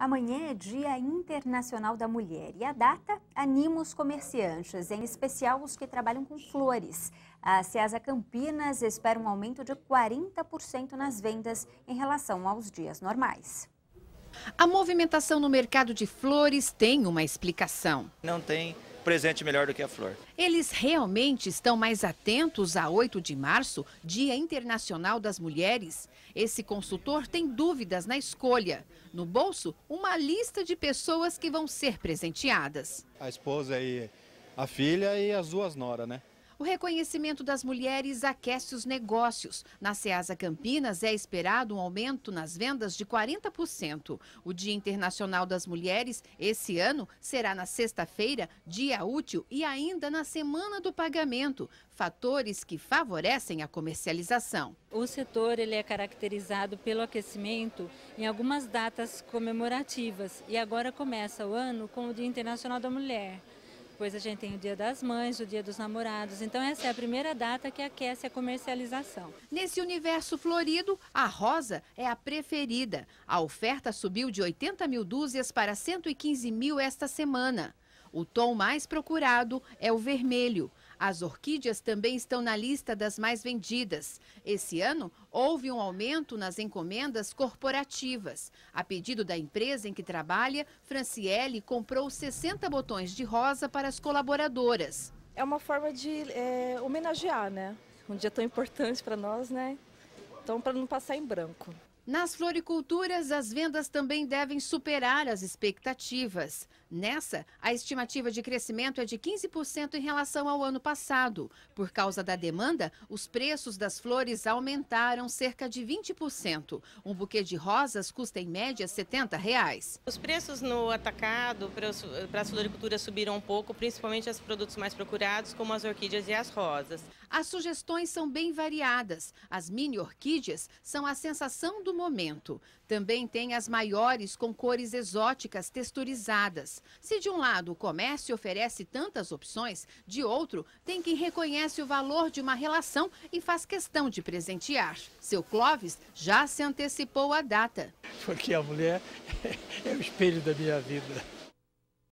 Amanhã é Dia Internacional da Mulher e a data anima os comerciantes, em especial os que trabalham com flores. A Ceasa Campinas espera um aumento de 40% nas vendas em relação aos dias normais. A movimentação no mercado de flores tem uma explicação. Não tem presente melhor do que a flor. Eles realmente estão mais atentos a 8 de março, Dia Internacional das Mulheres? Esse consultor tem dúvidas na escolha. No bolso, uma lista de pessoas que vão ser presenteadas. A esposa e a filha e as duas noras, né? O reconhecimento das mulheres aquece os negócios. Na Ceasa Campinas é esperado um aumento nas vendas de 40%. O Dia Internacional das Mulheres, esse ano, será na sexta-feira, dia útil e ainda na semana do pagamento. Fatores que favorecem a comercialização. O setor ele é caracterizado pelo aquecimento em algumas datas comemorativas e agora começa o ano com o Dia Internacional da Mulher. Depois a gente tem o Dia das Mães, o Dia dos Namorados. Então essa é a primeira data que aquece a comercialização. Nesse universo florido, a rosa é a preferida. A oferta subiu de 80 mil dúzias para 115 mil esta semana. O tom mais procurado é o vermelho. As orquídeas também estão na lista das mais vendidas. Esse ano, houve um aumento nas encomendas corporativas. A pedido da empresa em que trabalha, Franciele comprou 60 botões de rosa para as colaboradoras. É uma forma de é, homenagear, né? Um dia tão importante para nós, né? Então, para não passar em branco. Nas floriculturas, as vendas também devem superar as expectativas. Nessa, a estimativa de crescimento é de 15% em relação ao ano passado. Por causa da demanda, os preços das flores aumentaram cerca de 20%. Um buquê de rosas custa em média R$ 70. Reais. Os preços no atacado para as floriculturas subiram um pouco, principalmente os produtos mais procurados, como as orquídeas e as rosas. As sugestões são bem variadas. As mini orquídeas são a sensação do momento. Também tem as maiores com cores exóticas texturizadas. Se de um lado o comércio oferece tantas opções, de outro tem quem reconhece o valor de uma relação e faz questão de presentear. Seu Clóvis já se antecipou à data. Porque a mulher é o espelho da minha vida.